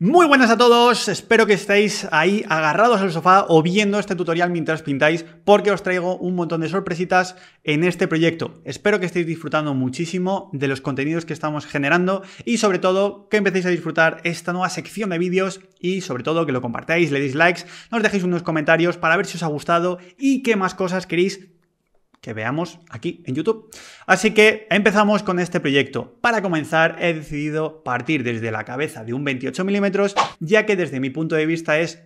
Muy buenas a todos, espero que estéis ahí agarrados al sofá o viendo este tutorial mientras pintáis porque os traigo un montón de sorpresitas en este proyecto. Espero que estéis disfrutando muchísimo de los contenidos que estamos generando y sobre todo que empecéis a disfrutar esta nueva sección de vídeos y sobre todo que lo compartáis, le deis likes, nos dejéis unos comentarios para ver si os ha gustado y qué más cosas queréis que veamos aquí en YouTube. Así que empezamos con este proyecto. Para comenzar he decidido partir desde la cabeza de un 28 milímetros, ya que desde mi punto de vista es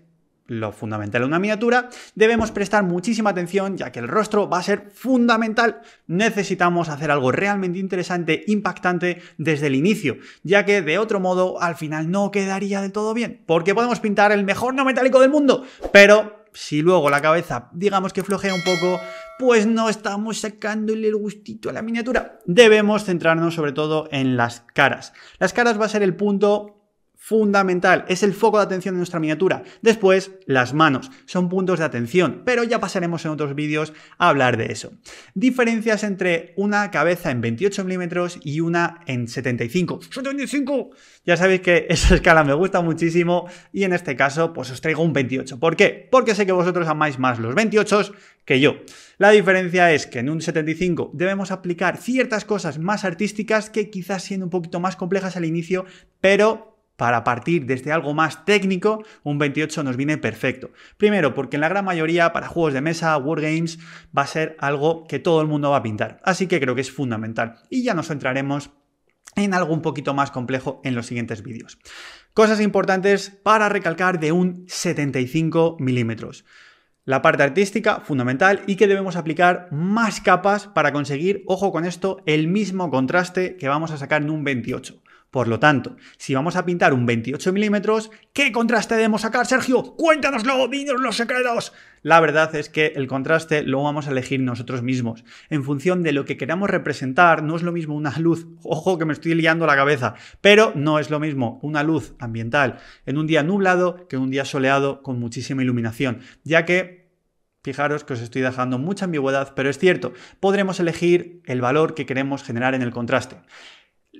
lo fundamental en una miniatura, debemos prestar muchísima atención ya que el rostro va a ser fundamental. Necesitamos hacer algo realmente interesante, impactante desde el inicio, ya que de otro modo al final no quedaría de todo bien, porque podemos pintar el mejor no metálico del mundo, pero si luego la cabeza digamos que flojea un poco, pues no estamos sacándole el gustito a la miniatura. Debemos centrarnos sobre todo en las caras. Las caras va a ser el punto fundamental, es el foco de atención de nuestra miniatura. Después, las manos, son puntos de atención, pero ya pasaremos en otros vídeos a hablar de eso. Diferencias entre una cabeza en 28 milímetros y una en 75. ¡75! Ya sabéis que esa escala me gusta muchísimo y en este caso pues os traigo un 28. ¿Por qué? Porque sé que vosotros amáis más los 28 que yo. La diferencia es que en un 75 debemos aplicar ciertas cosas más artísticas que quizás siendo un poquito más complejas al inicio, pero para partir desde este algo más técnico, un 28 nos viene perfecto. Primero, porque en la gran mayoría para juegos de mesa, wargames, va a ser algo que todo el mundo va a pintar. Así que creo que es fundamental. Y ya nos centraremos en algo un poquito más complejo en los siguientes vídeos. Cosas importantes para recalcar de un 75 milímetros. La parte artística, fundamental, y que debemos aplicar más capas para conseguir, ojo con esto, el mismo contraste que vamos a sacar en un 28. Por lo tanto, si vamos a pintar un 28 milímetros, ¿qué contraste debemos sacar, Sergio? Cuéntanoslo, dinos los secretos. La verdad es que el contraste lo vamos a elegir nosotros mismos. En función de lo que queramos representar, no es lo mismo una luz, ojo que me estoy liando la cabeza, pero no es lo mismo una luz ambiental en un día nublado que en un día soleado con muchísima iluminación, ya que Fijaros que os estoy dejando mucha ambigüedad, pero es cierto, podremos elegir el valor que queremos generar en el contraste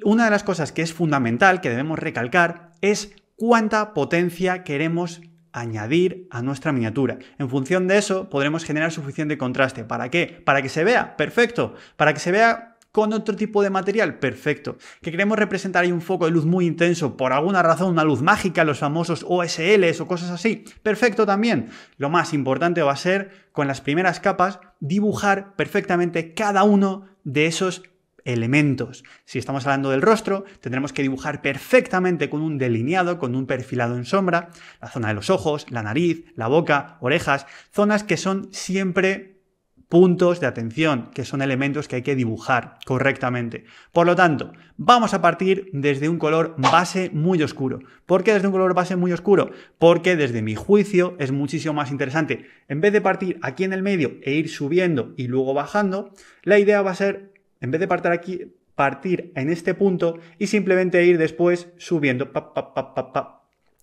una de las cosas que es fundamental, que debemos recalcar, es cuánta potencia queremos añadir a nuestra miniatura. En función de eso podremos generar suficiente contraste. ¿Para qué? Para que se vea, perfecto. Para que se vea con otro tipo de material, perfecto. Que queremos representar ahí un foco de luz muy intenso, por alguna razón una luz mágica, los famosos OSLs o cosas así, perfecto también. Lo más importante va a ser, con las primeras capas, dibujar perfectamente cada uno de esos elementos. Si estamos hablando del rostro, tendremos que dibujar perfectamente con un delineado, con un perfilado en sombra, la zona de los ojos, la nariz, la boca, orejas, zonas que son siempre puntos de atención, que son elementos que hay que dibujar correctamente. Por lo tanto, vamos a partir desde un color base muy oscuro. ¿Por qué desde un color base muy oscuro? Porque desde mi juicio es muchísimo más interesante. En vez de partir aquí en el medio e ir subiendo y luego bajando, la idea va a ser en vez de partir aquí, partir en este punto y simplemente ir después subiendo.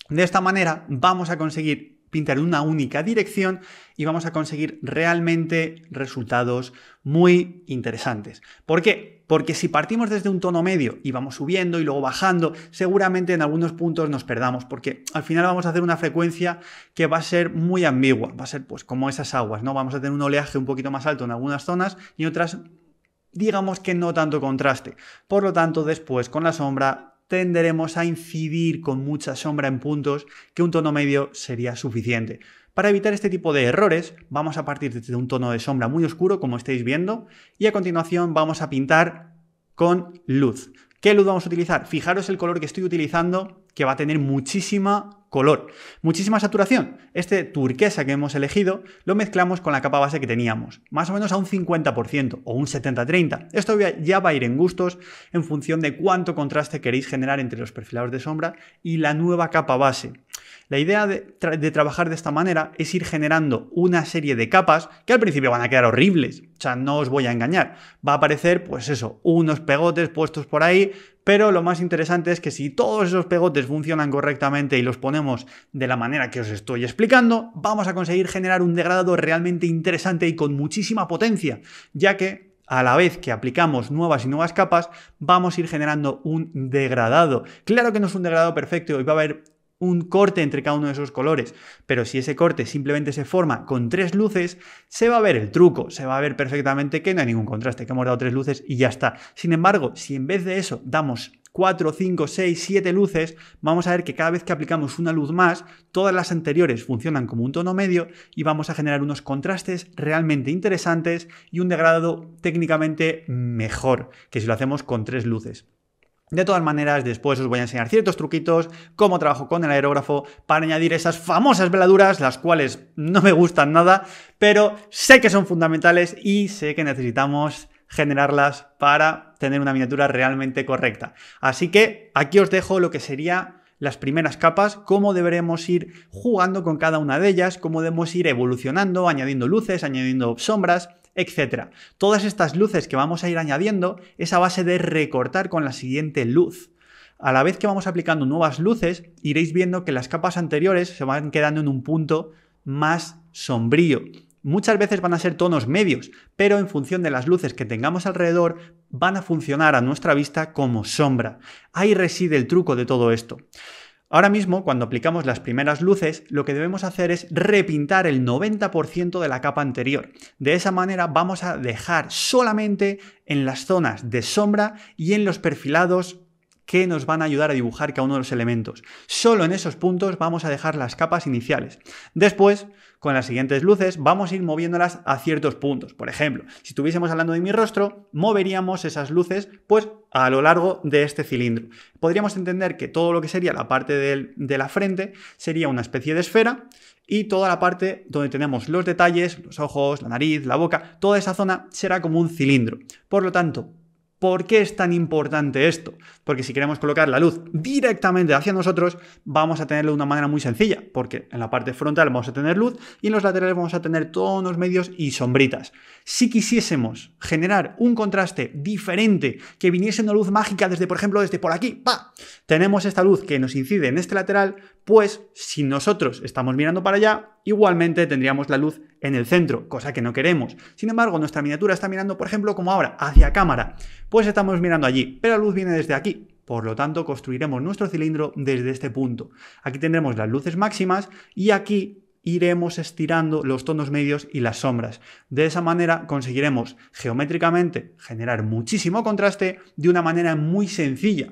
de esta manera vamos a conseguir pintar una única dirección y vamos a conseguir realmente resultados muy interesantes. ¿Por qué? Porque si partimos desde un tono medio y vamos subiendo y luego bajando, seguramente en algunos puntos nos perdamos, porque al final vamos a hacer una frecuencia que va a ser muy ambigua, va a ser pues como esas aguas, ¿no? Vamos a tener un oleaje un poquito más alto en algunas zonas y otras digamos que no tanto contraste. Por lo tanto, después con la sombra tenderemos a incidir con mucha sombra en puntos que un tono medio sería suficiente. Para evitar este tipo de errores, vamos a partir de un tono de sombra muy oscuro, como estáis viendo, y a continuación vamos a pintar con luz. ¿Qué luz vamos a utilizar? Fijaros el color que estoy utilizando, que va a tener muchísima color. Muchísima saturación. Este turquesa que hemos elegido lo mezclamos con la capa base que teníamos, más o menos a un 50% o un 70-30. Esto ya va a ir en gustos en función de cuánto contraste queréis generar entre los perfilados de sombra y la nueva capa base. La idea de, trabajar de esta manera es ir generando una serie de capas que al principio van a quedar horribles. O sea, no os voy a engañar. Va a aparecer, pues eso, unos pegotes puestos por ahí, pero lo más interesante es que si todos esos pegotes funcionan correctamente y los ponemos de la manera que os estoy explicando, vamos a conseguir generar un degradado realmente interesante y con muchísima potencia, ya que a la vez que aplicamos nuevas y nuevas capas, vamos a ir generando un degradado. Claro que no es un degradado perfecto y va a haber un corte entre cada uno de esos colores. Pero si ese corte simplemente se forma con tres luces, se va a ver el truco, se va a ver perfectamente que no hay ningún contraste, que hemos dado tres luces y ya está. Sin embargo, si en vez de eso damos 4, 5, 6, 7 luces, vamos a ver que cada vez que aplicamos una luz más, todas las anteriores funcionan como un tono medio y vamos a generar unos contrastes realmente interesantes y un degradado técnicamente mejor que si lo hacemos con tres luces. De todas maneras, después os voy a enseñar ciertos truquitos, cómo trabajo con el aerógrafo para añadir esas famosas veladuras, las cuales no me gustan nada, pero sé que son fundamentales y sé que necesitamos generarlas para tener una miniatura realmente correcta. Así que aquí os dejo lo que sería las primeras capas, cómo deberemos ir jugando con cada una de ellas, cómo debemos ir evolucionando, añadiendo luces, añadiendo sombras etcétera. Todas estas luces que vamos a ir añadiendo esa base de recortar con la siguiente luz. A la vez que vamos aplicando nuevas luces, iréis viendo que las capas anteriores se van quedando en un punto más sombrío. Muchas veces van a ser tonos medios, pero en función de las luces que tengamos alrededor, van a funcionar a nuestra vista como sombra. Ahí reside el truco de todo esto. Ahora mismo, cuando aplicamos las primeras luces, lo que debemos hacer es repintar el 90% de la capa anterior. De esa manera vamos a dejar solamente en las zonas de sombra y en los perfilados que nos van a ayudar a dibujar cada uno de los elementos. Solo en esos puntos vamos a dejar las capas iniciales. Después, con las siguientes luces, vamos a ir moviéndolas a ciertos puntos. Por ejemplo, si estuviésemos hablando de mi rostro, moveríamos esas luces pues a lo largo de este cilindro. Podríamos entender que todo lo que sería la parte de la frente sería una especie de esfera y toda la parte donde tenemos los detalles, los ojos, la nariz, la boca, toda esa zona será como un cilindro. Por lo tanto, ¿Por qué es tan importante esto? Porque si queremos colocar la luz directamente hacia nosotros, vamos a tenerlo de una manera muy sencilla, porque en la parte frontal vamos a tener luz y en los laterales vamos a tener tonos medios y sombritas. Si quisiésemos generar un contraste diferente, que viniese una luz mágica desde, por ejemplo, desde por aquí, ¡pa! Tenemos esta luz que nos incide en este lateral, pues si nosotros estamos mirando para allá, igualmente tendríamos la luz en el centro, cosa que no queremos. Sin embargo, nuestra miniatura está mirando, por ejemplo, como ahora, hacia cámara. Pues estamos mirando allí, pero la luz viene desde aquí. Por lo tanto, construiremos nuestro cilindro desde este punto. Aquí tendremos las luces máximas y aquí iremos estirando los tonos medios y las sombras. De esa manera conseguiremos geométricamente generar muchísimo contraste de una manera muy sencilla.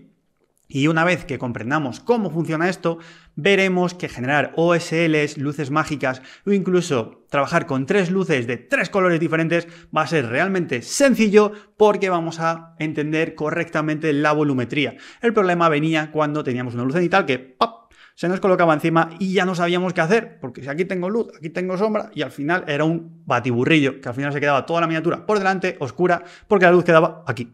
Y una vez que comprendamos cómo funciona esto, veremos que generar OSLs, luces mágicas o incluso trabajar con tres luces de tres colores diferentes va a ser realmente sencillo porque vamos a entender correctamente la volumetría. El problema venía cuando teníamos una luz digital que se nos colocaba encima y ya no sabíamos qué hacer, porque si aquí tengo luz, aquí tengo sombra y al final era un batiburrillo que al final se quedaba toda la miniatura por delante, oscura, porque la luz quedaba aquí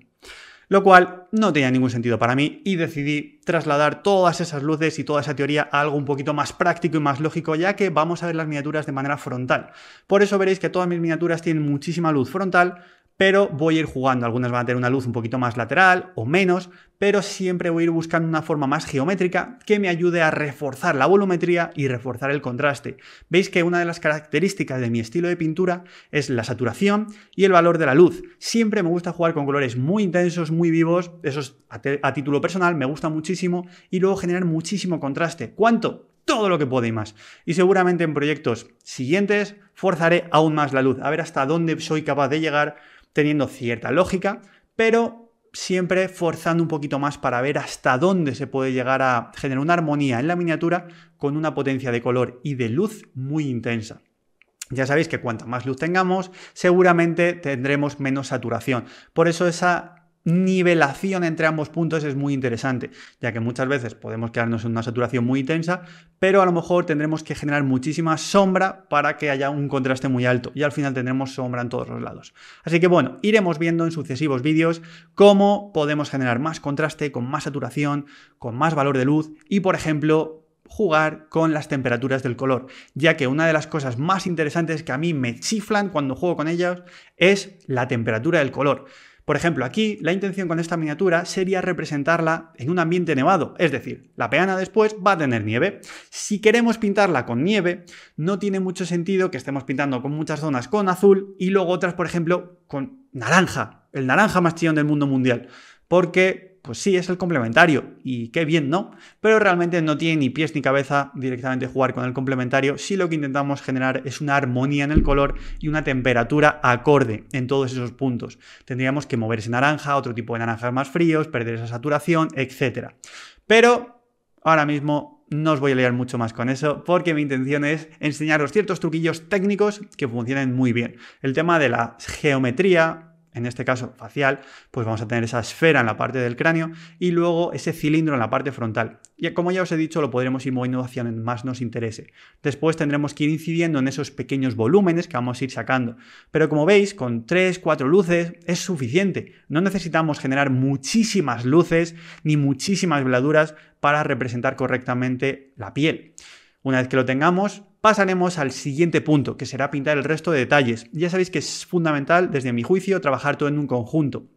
lo cual no tenía ningún sentido para mí y decidí trasladar todas esas luces y toda esa teoría a algo un poquito más práctico y más lógico, ya que vamos a ver las miniaturas de manera frontal. Por eso veréis que todas mis miniaturas tienen muchísima luz frontal, pero voy a ir jugando. Algunas van a tener una luz un poquito más lateral o menos, pero siempre voy a ir buscando una forma más geométrica que me ayude a reforzar la volumetría y reforzar el contraste. Veis que una de las características de mi estilo de pintura es la saturación y el valor de la luz. Siempre me gusta jugar con colores muy intensos, muy vivos, eso a, título personal, me gusta muchísimo, y luego generar muchísimo contraste. ¿Cuánto? todo lo que pueda y más. Y seguramente en proyectos siguientes forzaré aún más la luz, a ver hasta dónde soy capaz de llegar teniendo cierta lógica, pero siempre forzando un poquito más para ver hasta dónde se puede llegar a generar una armonía en la miniatura con una potencia de color y de luz muy intensa. Ya sabéis que cuanta más luz tengamos, seguramente tendremos menos saturación. Por eso esa nivelación entre ambos puntos es muy interesante, ya que muchas veces podemos quedarnos en una saturación muy intensa, pero a lo mejor tendremos que generar muchísima sombra para que haya un contraste muy alto y al final tendremos sombra en todos los lados. Así que bueno, iremos viendo en sucesivos vídeos cómo podemos generar más contraste, con más saturación, con más valor de luz y por ejemplo jugar con las temperaturas del color, ya que una de las cosas más interesantes que a mí me chiflan cuando juego con ellas es la temperatura del color. Por ejemplo, aquí la intención con esta miniatura sería representarla en un ambiente nevado, es decir, la peana después va a tener nieve. Si queremos pintarla con nieve, no tiene mucho sentido que estemos pintando con muchas zonas con azul y luego otras, por ejemplo, con naranja, el naranja más chillón del mundo mundial, porque pues sí, es el complementario y qué bien, ¿no? Pero realmente no tiene ni pies ni cabeza directamente jugar con el complementario si lo que intentamos generar es una armonía en el color y una temperatura acorde en todos esos puntos. Tendríamos que moverse naranja, otro tipo de naranjas más fríos, perder esa saturación, etc. Pero ahora mismo no os voy a liar mucho más con eso, porque mi intención es enseñaros ciertos truquillos técnicos que funcionen muy bien. El tema de la geometría, en este caso facial, pues vamos a tener esa esfera en la parte del cráneo y luego ese cilindro en la parte frontal. Y como ya os he dicho, lo podremos ir moviendo hacia donde más nos interese. Después tendremos que ir incidiendo en esos pequeños volúmenes que vamos a ir sacando. Pero como veis, con 3, 4 luces es suficiente. No necesitamos generar muchísimas luces ni muchísimas veladuras para representar correctamente la piel. Una vez que lo tengamos, pasaremos al siguiente punto, que será pintar el resto de detalles. Ya sabéis que es fundamental, desde mi juicio, trabajar todo en un conjunto.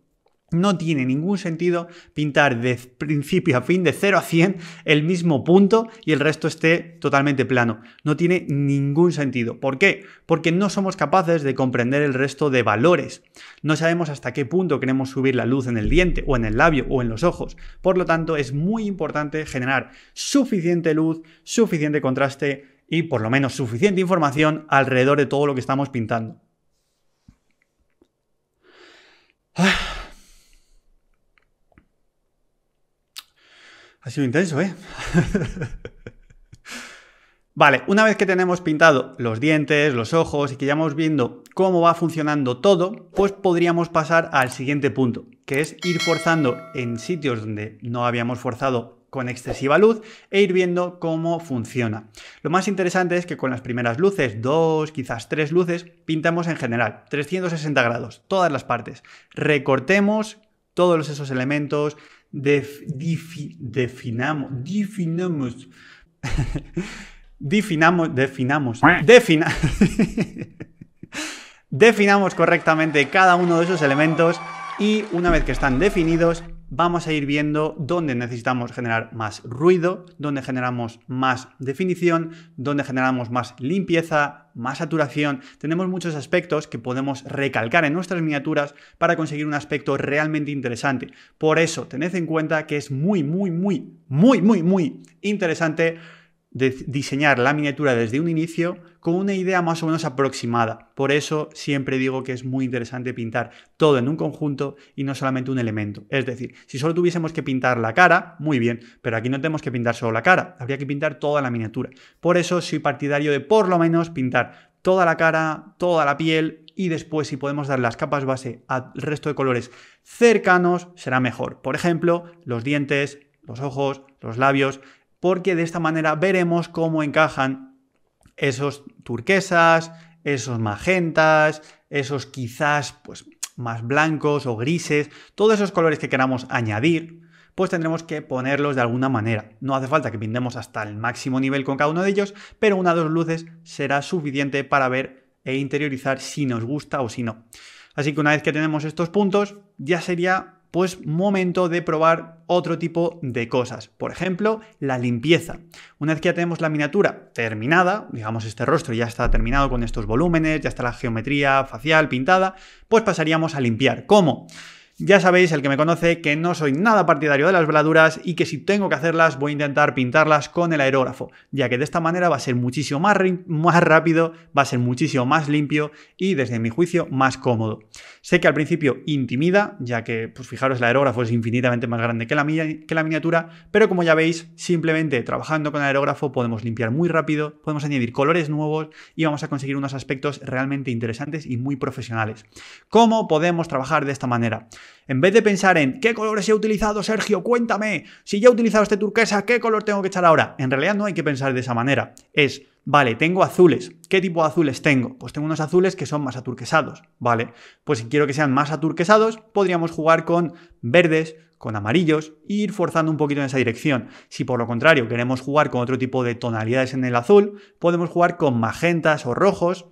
No tiene ningún sentido pintar de principio a fin, de 0 a 100, el mismo punto y el resto esté totalmente plano. No tiene ningún sentido. ¿Por qué? Porque no somos capaces de comprender el resto de valores. No sabemos hasta qué punto queremos subir la luz en el diente o en el labio o en los ojos. Por lo tanto, es muy importante generar suficiente luz, suficiente contraste y por lo menos suficiente información alrededor de todo lo que estamos pintando. Ha sido intenso, ¿eh? vale, una vez que tenemos pintado los dientes, los ojos y que ya hemos viendo cómo va funcionando todo, pues podríamos pasar al siguiente punto, que es ir forzando en sitios donde no habíamos forzado con excesiva luz e ir viendo cómo funciona. Lo más interesante es que con las primeras luces, dos, quizás tres luces, pintamos en general 360 grados, todas las partes. Recortemos todos esos elementos, definamos, definamos, definamos, definamos, definamos correctamente cada uno de esos elementos y una vez que están definidos, vamos a ir viendo dónde necesitamos generar más ruido, dónde generamos más definición, dónde generamos más limpieza, más saturación. Tenemos muchos aspectos que podemos recalcar en nuestras miniaturas para conseguir un aspecto realmente interesante. Por eso, tened en cuenta que es muy, muy, muy, muy, muy, muy interesante de diseñar la miniatura desde un inicio con una idea más o menos aproximada. Por eso siempre digo que es muy interesante pintar todo en un conjunto y no solamente un elemento. Es decir, si solo tuviésemos que pintar la cara, muy bien, pero aquí no tenemos que pintar solo la cara, habría que pintar toda la miniatura. Por eso soy partidario de por lo menos pintar toda la cara, toda la piel y después si podemos dar las capas base al resto de colores cercanos, será mejor. Por ejemplo, los dientes, los ojos, los labios, porque de esta manera veremos cómo encajan esos turquesas, esos magentas, esos quizás pues más blancos o grises, todos esos colores que queramos añadir, pues tendremos que ponerlos de alguna manera. No hace falta que pintemos hasta el máximo nivel con cada uno de ellos, pero una o dos luces será suficiente para ver e interiorizar si nos gusta o si no. Así que una vez que tenemos estos puntos, ya sería pues momento de probar otro tipo de cosas. Por ejemplo, la limpieza. Una vez que ya tenemos la miniatura terminada, digamos este rostro ya está terminado con estos volúmenes, ya está la geometría facial pintada, pues pasaríamos a limpiar. ¿Cómo? Ya sabéis, el que me conoce, que no soy nada partidario de las veladuras y que si tengo que hacerlas voy a intentar pintarlas con el aerógrafo, ya que de esta manera va a ser muchísimo más, rápido, va a ser muchísimo más limpio y desde mi juicio más cómodo. Sé que al principio intimida, ya que, pues fijaros, el aerógrafo es infinitamente más grande que la, que la miniatura, pero como ya veis, simplemente trabajando con el aerógrafo podemos limpiar muy rápido, podemos añadir colores nuevos y vamos a conseguir unos aspectos realmente interesantes y muy profesionales. ¿Cómo podemos trabajar de esta manera? En vez de pensar en qué colores he utilizado, Sergio, cuéntame, si ya he utilizado este turquesa, ¿qué color tengo que echar ahora? En realidad no hay que pensar de esa manera. Es, vale, tengo azules. ¿Qué tipo de azules tengo? Pues tengo unos azules que son más aturquesados, ¿vale? Pues si quiero que sean más aturquesados, podríamos jugar con verdes, con amarillos e ir forzando un poquito en esa dirección. Si por lo contrario queremos jugar con otro tipo de tonalidades en el azul, podemos jugar con magentas o rojos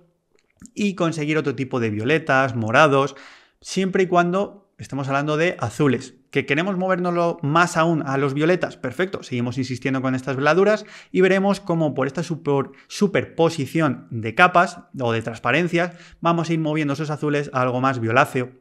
y conseguir otro tipo de violetas, morados, siempre y cuando estamos hablando de azules. ¿Que queremos movernoslo más aún a los violetas? Perfecto, seguimos insistiendo con estas veladuras y veremos cómo por esta superposición de capas o de transparencias vamos a ir moviendo esos azules a algo más violáceo.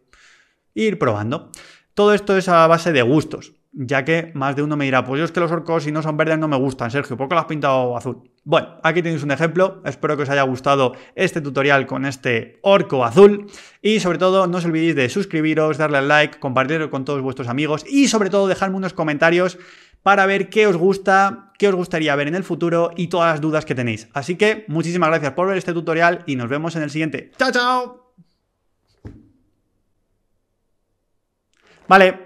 Ir probando. Todo esto es a base de gustos ya que más de uno me dirá, pues yo es que los orcos si no son verdes no me gustan, Sergio, ¿por qué lo has pintado azul? Bueno, aquí tenéis un ejemplo, espero que os haya gustado este tutorial con este orco azul y sobre todo no os olvidéis de suscribiros, darle al like, compartirlo con todos vuestros amigos y sobre todo dejadme unos comentarios para ver qué os gusta, qué os gustaría ver en el futuro y todas las dudas que tenéis. Así que muchísimas gracias por ver este tutorial y nos vemos en el siguiente. ¡Chao, chao! Vale,